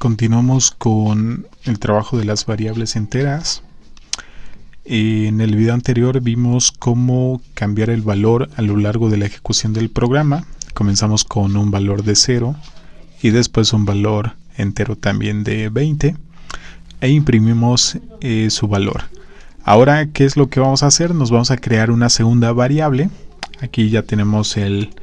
Continuamos con el trabajo de las variables enteras. En el video anterior vimos cómo cambiar el valor a lo largo de la ejecución del programa. Comenzamos con un valor de 0 y después un valor entero también de 20 e imprimimos eh, su valor. Ahora, ¿qué es lo que vamos a hacer? Nos vamos a crear una segunda variable. Aquí ya tenemos el,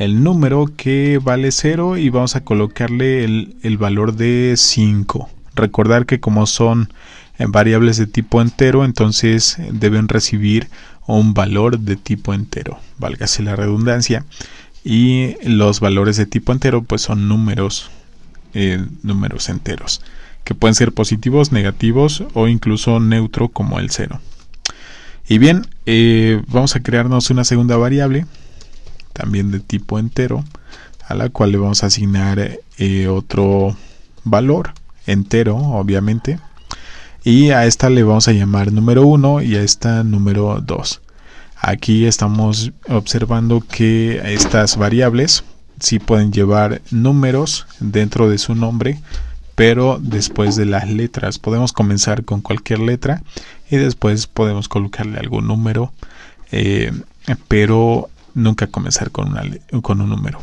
el número que vale 0 y vamos a colocarle el, valor de 5. Recordar que como son eh, variables de tipo entero, entonces eh, deben recibir un valor de tipo entero, válgase la redundancia. Y los valores de tipo entero pues son números, eh, números enteros, que pueden ser positivos, negativos o incluso neutro como el 0. Y bien, vamos a crearnos una segunda variable también de tipo entero, a la cual le vamos a asignar eh, otro valor entero, obviamente. Y a esta le vamos a llamar número 1 y a esta número 2. Aquí estamos observando que estas variables sí pueden llevar números dentro de su nombre, pero después de las letras. Podemos comenzar con cualquier letra y después podemos colocarle algún número, eh, pero nunca comenzar con, con un número.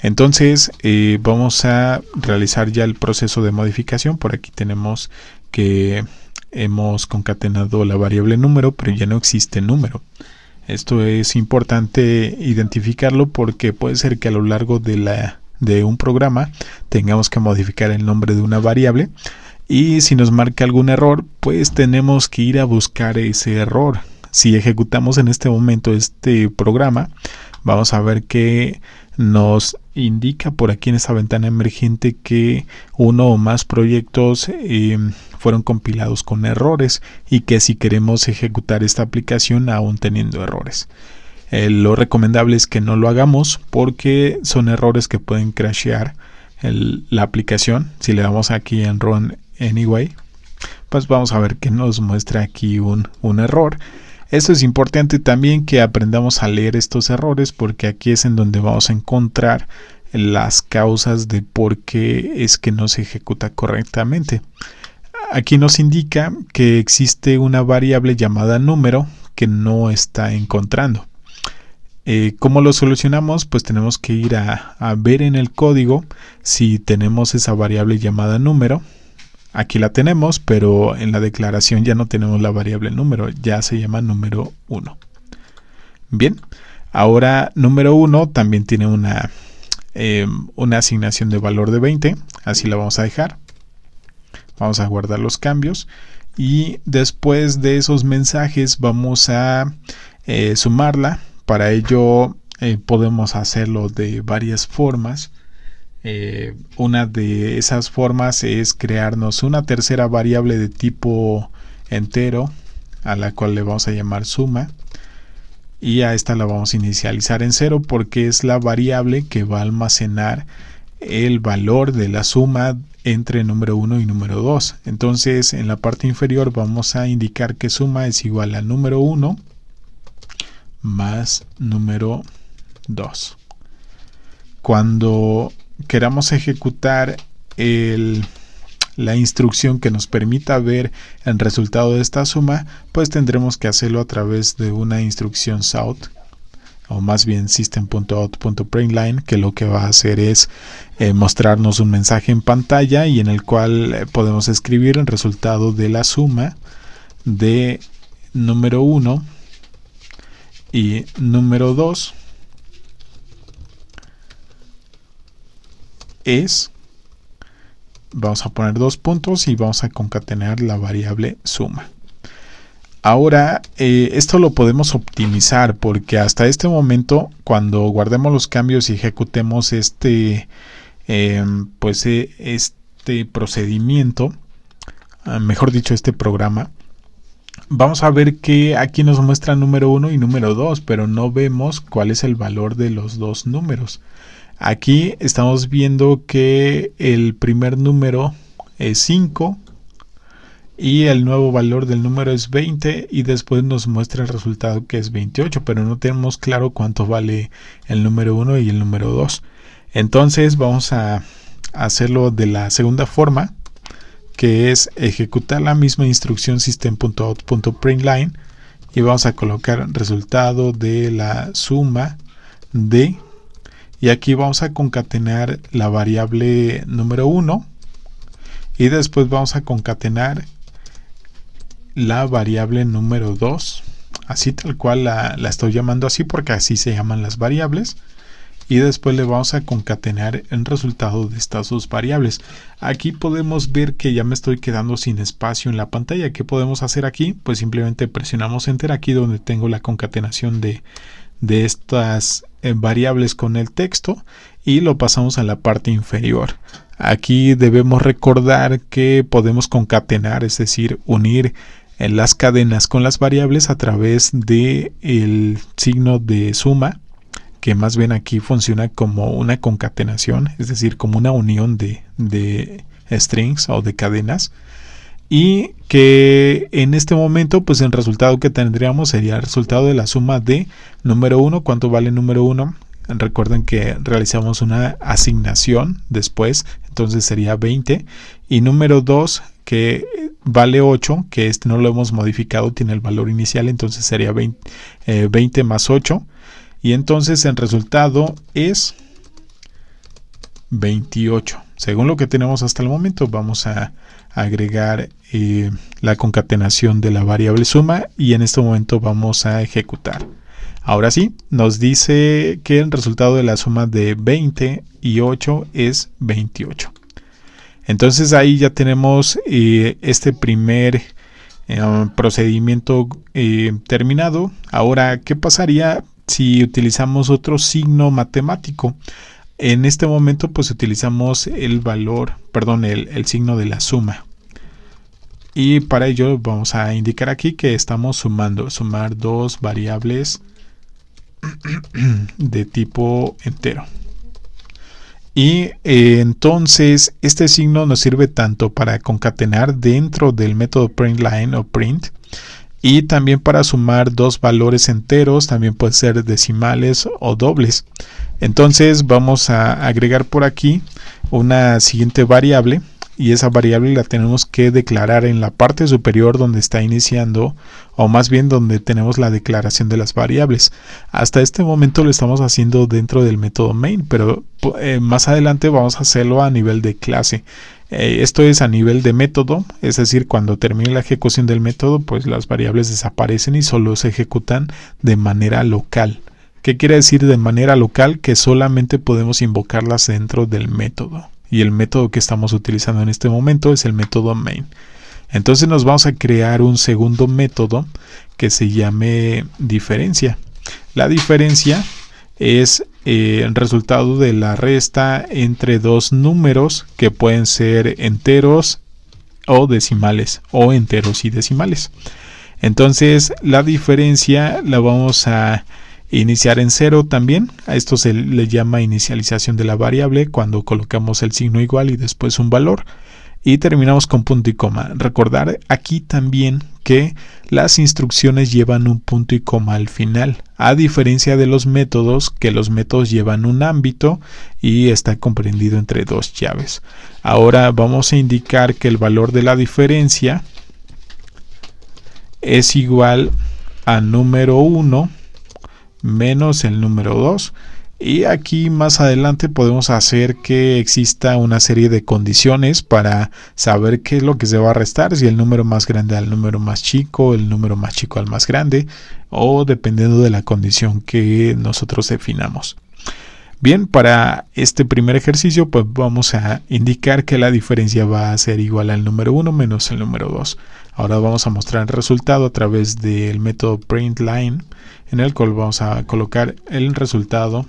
Entonces eh, vamos a realizar ya el proceso de modificación. Por aquí tenemos que hemos concatenado la variable número, pero ya no existe número. Esto es importante identificarlo porque puede ser que a lo largo de, la, de un programa tengamos que modificar el nombre de una variable y si nos marca algún error, pues tenemos que ir a buscar ese error si ejecutamos en este momento este programa, vamos a ver que nos indica por aquí en esta ventana emergente que uno o más proyectos em, fueron compilados con errores y que si queremos ejecutar esta aplicación aún teniendo errores. Eh, lo recomendable es que no lo hagamos porque son errores que pueden crashear la aplicación. Si le damos aquí en Run Anyway, pues vamos a ver que nos muestra aquí un, un error esto es importante también que aprendamos a leer estos errores porque aquí es en donde vamos a encontrar las causas de por qué es que no se ejecuta correctamente. Aquí nos indica que existe una variable llamada número que no está encontrando. Eh, ¿Cómo lo solucionamos? Pues tenemos que ir a ver en el código si tenemos esa variable llamada número Aquí la tenemos, pero en la declaración ya no tenemos la variable número, ya se llama número 1. Bien, ahora número 1 también tiene em, una, asignación de valor de 20, así la vamos a dejar. Vamos a guardar los cambios y después de esos mensajes vamos a eh, sumarla. Para ello eh, podemos hacerlo de varias formas. Eh, una de esas formas es crearnos una tercera variable de tipo entero a la cual le vamos a llamar suma y a esta la vamos a inicializar en cero porque es la variable que va a almacenar el valor de la suma entre número 1 y número 2 entonces en la parte inferior vamos a indicar que suma es igual a número 1 más número 2 cuando queramos ejecutar la instrucción que nos permita ver el resultado de esta suma, pues tendremos que hacerlo a través de una instrucción south o más bien system.out.println que lo que va a hacer es eh, mostrarnos un mensaje en pantalla y en el cual eh, podemos escribir el resultado de la suma de número 1 y número 2 es, vamos a poner dos puntos y vamos a concatenar la variable suma. Ahora, eh, esto lo podemos optimizar porque hasta este momento, cuando guardemos los cambios y ejecutemos este, em, pues, e, este procedimiento, ah, mejor dicho, este programa, vamos a ver que aquí nos muestra número 1 y número 2, pero no vemos cuál es el valor de los dos números. Aquí estamos viendo que el primer número es 5 y el nuevo valor del número es 20 y después nos muestra el resultado que es 28, pero no tenemos claro cuánto vale el número 1 y el número 2. Entonces vamos a hacerlo de la segunda forma, que es ejecutar la misma instrucción system.out.println y vamos a colocar resultado de la suma de y aquí vamos a concatenar la variable número 1 y después vamos a concatenar la variable número 2 así tal cual la, estoy llamando así porque así se llaman las variables y después le vamos a concatenar el resultado de estas dos variables aquí podemos ver que ya me estoy quedando sin espacio en la pantalla ¿qué podemos hacer aquí? pues simplemente presionamos enter aquí donde tengo la concatenación de, de estas eh, variables con el texto y lo pasamos a la parte inferior. Aquí debemos recordar que podemos concatenar, es decir, unir eh, las cadenas con las variables a través de signo de suma que más bien aquí funciona como una concatenación, es decir, como una unión de strings o de cadenas y que en este momento pues el resultado que tendríamos sería el resultado de la suma de número 1, cuánto vale número 1, recuerden que realizamos una asignación después, entonces sería 20 y número 2 que vale 8, que este no lo hemos modificado, tiene el valor inicial, entonces sería 20, eh, más 8 y entonces el resultado es 28. Según lo que tenemos hasta el momento, vamos a agregar eh, la concatenación de la variable suma y en este momento vamos a ejecutar. Ahora sí, nos dice que el resultado de la suma de 20 y 8 es 28. Entonces ahí ya tenemos eh, este primer eh, procedimiento terminado. Ahora, ¿qué pasaría si utilizamos otro signo matemático? En este momento pues utilizamos el valor, perdón, el, signo de la suma. Y para ello vamos a indicar aquí que estamos sumando, sumar dos variables de tipo entero. Y eh, entonces este signo nos sirve tanto para concatenar dentro del método printLine o print y también para sumar dos valores enteros, también pueden ser decimales o dobles. Entonces vamos a agregar por aquí una siguiente variable y esa variable la tenemos que declarar en la parte superior donde está iniciando o más bien donde tenemos la declaración de las variables. Hasta este momento lo estamos haciendo dentro del método main, pero eh, más adelante vamos a hacerlo a nivel de clase. Eh, esto es a nivel de método, es decir, cuando termine la ejecución del método, pues las variables desaparecen y solo se ejecutan de manera local. ¿Qué quiere decir de manera local? Que solamente podemos invocarlas dentro del método. Y el método que estamos utilizando en este momento es el método main. Entonces nos vamos a crear un segundo método que se llame diferencia. La diferencia es eh, resultado de la resta entre dos números que pueden ser enteros o decimales o enteros y decimales. Entonces la diferencia la vamos a iniciar en cero también. A esto se le llama inicialización de la variable cuando colocamos el signo igual y después un valor. Y terminamos con punto y coma. Recordar aquí también que las instrucciones llevan un punto y coma al final, a diferencia de los métodos, que los métodos llevan un ámbito y está comprendido entre dos llaves. Ahora vamos a indicar que el valor de la diferencia es igual a número 1 menos el número 2 y aquí más adelante podemos hacer que exista una serie de condiciones para saber qué es lo que se va a restar, si el número más grande al número más chico, el número más chico al más grande, o dependiendo de la condición que nosotros definamos. Bien, para este primer ejercicio pues vamos a indicar que la diferencia va a ser igual al número 1 menos el número 2. Ahora vamos a mostrar el resultado a través del método printLine en el cual vamos a colocar el resultado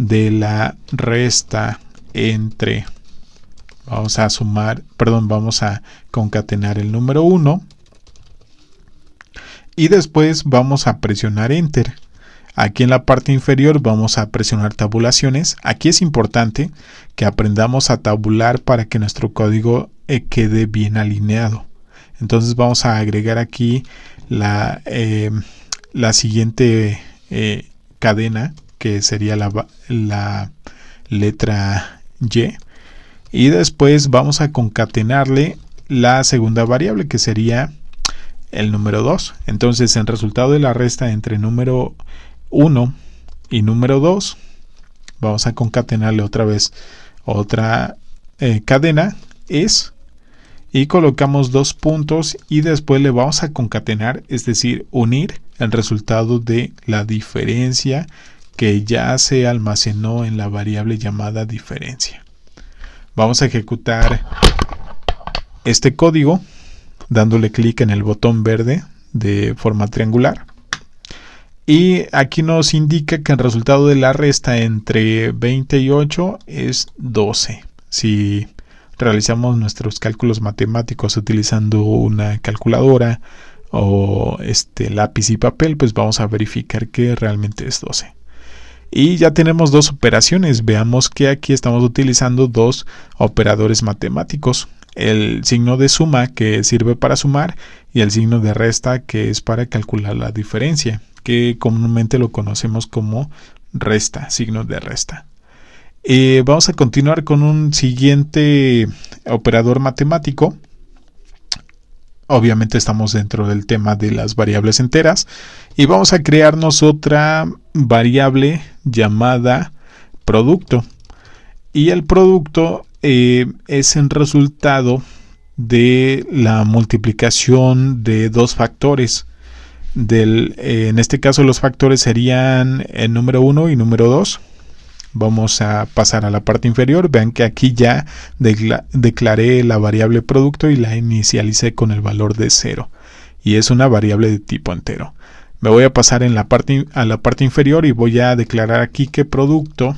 de la resta entre vamos a sumar perdón vamos a concatenar el número 1 y después vamos a presionar enter Aquí en la parte inferior vamos a presionar tabulaciones. Aquí es importante que aprendamos a tabular para que nuestro código eh, quede bien alineado. Entonces vamos a agregar aquí la, eh, la siguiente eh, cadena que sería la, letra Y. Y después vamos a concatenarle la segunda variable que sería el número 2. Entonces el resultado de la resta entre número 1 y número 2 vamos a concatenarle otra vez otra eh, cadena es y colocamos dos puntos y después le vamos a concatenar es decir unir el resultado de la diferencia que ya se almacenó en la variable llamada diferencia. Vamos a ejecutar este código dándole clic en el botón verde de forma triangular. Y aquí nos indica que el resultado de la resta entre 20 y 8 es 12. Si realizamos nuestros cálculos matemáticos utilizando una calculadora o este lápiz y papel, pues vamos a verificar que realmente es 12 y ya tenemos dos operaciones. Veamos que aquí estamos utilizando dos operadores matemáticos. El signo de suma que sirve para sumar y el signo de resta que es para calcular la diferencia, que comúnmente lo conocemos como resta, signo de resta. Eh, vamos a continuar con un siguiente operador matemático obviamente estamos dentro del tema de las variables enteras y vamos a crearnos otra variable llamada producto y el producto eh, es el resultado de la multiplicación de dos factores del, eh, en este caso los factores serían el número 1 y número 2 Vamos a pasar a la parte inferior. Vean que aquí ya declaré la variable producto y la inicialicé con el valor de 0. Y es una variable de tipo entero. Me voy a pasar en la parte, a la parte inferior y voy a declarar aquí que producto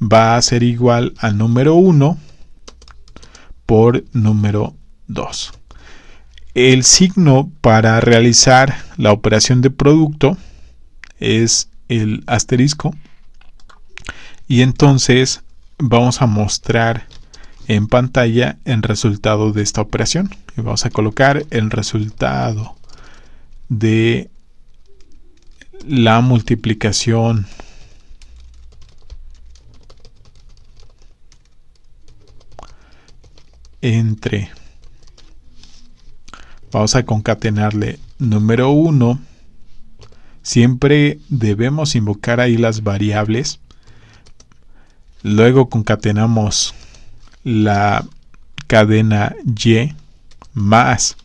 va a ser igual al número 1 por número 2. El signo para realizar la operación de producto es el asterisco y entonces vamos a mostrar en pantalla el resultado de esta operación vamos a colocar el resultado de la multiplicación entre vamos a concatenarle número 1 siempre debemos invocar ahí las variables Luego concatenamos la cadena Y más.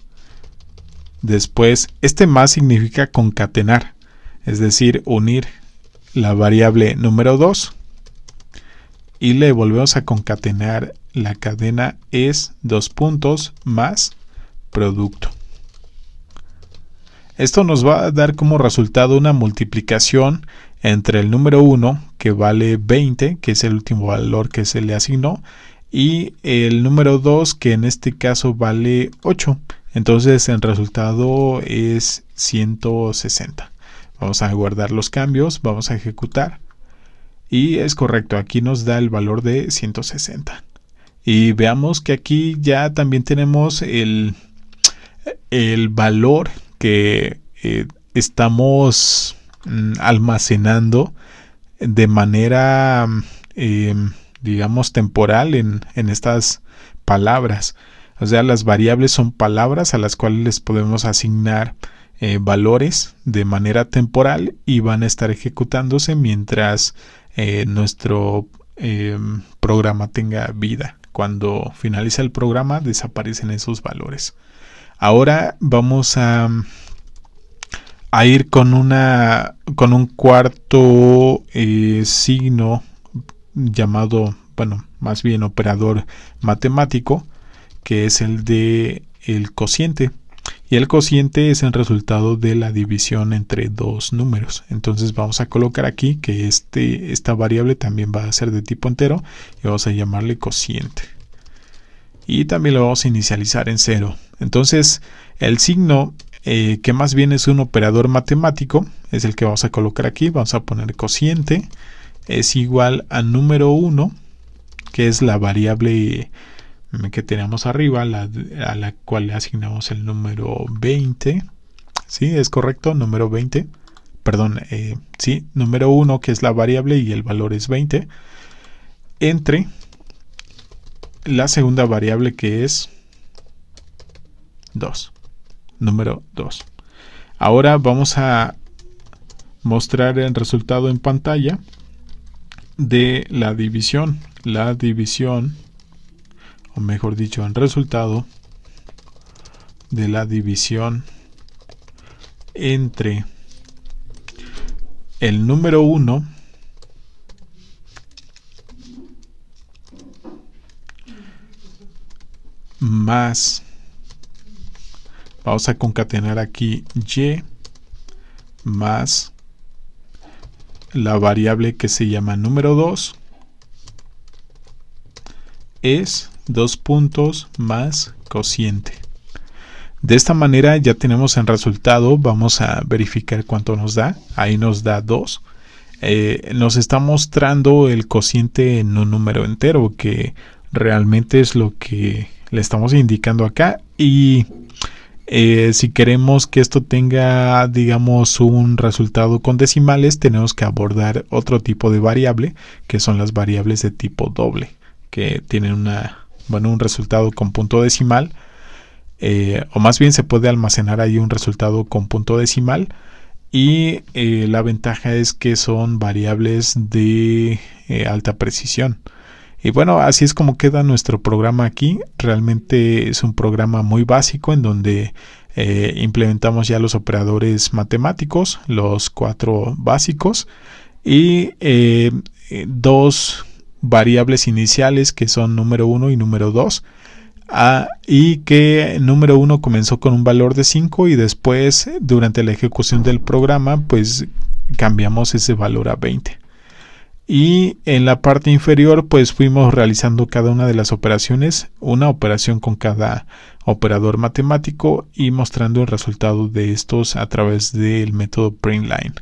Después, este más significa concatenar, es decir, unir la variable número 2 y le volvemos a concatenar la cadena es dos puntos más producto. Esto nos va a dar como resultado una multiplicación entre el número 1, que vale 20, que es el último valor que se le asignó, y el número 2, que en este caso vale 8. Entonces el resultado es 160. Vamos a guardar los cambios, vamos a ejecutar. Y es correcto, aquí nos da el valor de 160. Y veamos que aquí ya también tenemos el, el valor que eh, estamos Mm, almacenando de manera, em, digamos, temporal en, estas palabras. O sea, las variables son palabras a las cuales les podemos asignar eh, valores de manera temporal y van a estar ejecutándose mientras eh, nuestro em, programa tenga vida. Cuando finaliza el programa desaparecen esos valores. Ahora vamos a a ir con una con un cuarto eh, signo llamado bueno más bien operador matemático que es el de el cociente y el cociente es el resultado de la división entre dos números entonces vamos a colocar aquí que este esta variable también va a ser de tipo entero y vamos a llamarle cociente y también lo vamos a inicializar en cero entonces el signo eh, que más bien es un operador matemático, es el que vamos a colocar aquí, vamos a poner cociente, es igual a número 1, que es la variable mm, que tenemos arriba, a la cual le asignamos el número 20, ¿sí? Es correcto, número 20, perdón, eh, sí, número 1, que es la variable y el valor es 20, entre la segunda variable que es 2 número 2. Ahora vamos a mostrar el resultado en pantalla de la división. La división, o mejor dicho, el resultado de la división entre el número 1 más Vamos a concatenar aquí y más la variable que se llama número 2 es dos puntos más cociente. De esta manera ya tenemos el resultado, vamos a verificar cuánto nos da, ahí nos da 2. Eh, nos está mostrando el cociente en un número entero que realmente es lo que le estamos indicando acá y eh, si queremos que esto tenga, digamos, un resultado con decimales, tenemos que abordar otro tipo de variable, que son las variables de tipo doble, que tienen una, un resultado con punto decimal, eh, o más bien se puede almacenar ahí un resultado con punto decimal. Y eh, la ventaja es que son variables de alta precisión. Y bueno, así es como queda nuestro programa aquí. Realmente es un programa muy básico en donde eh, implementamos ya los operadores matemáticos, los cuatro básicos, y eh, dos variables iniciales que son número 1 y número 2. Ah, y que número 1 comenzó con un valor de 5 y después durante la ejecución del programa pues cambiamos ese valor a 20 y en la parte inferior pues fuimos realizando cada una de las operaciones, una operación con cada operador matemático y mostrando el resultado de estos a través del método printline.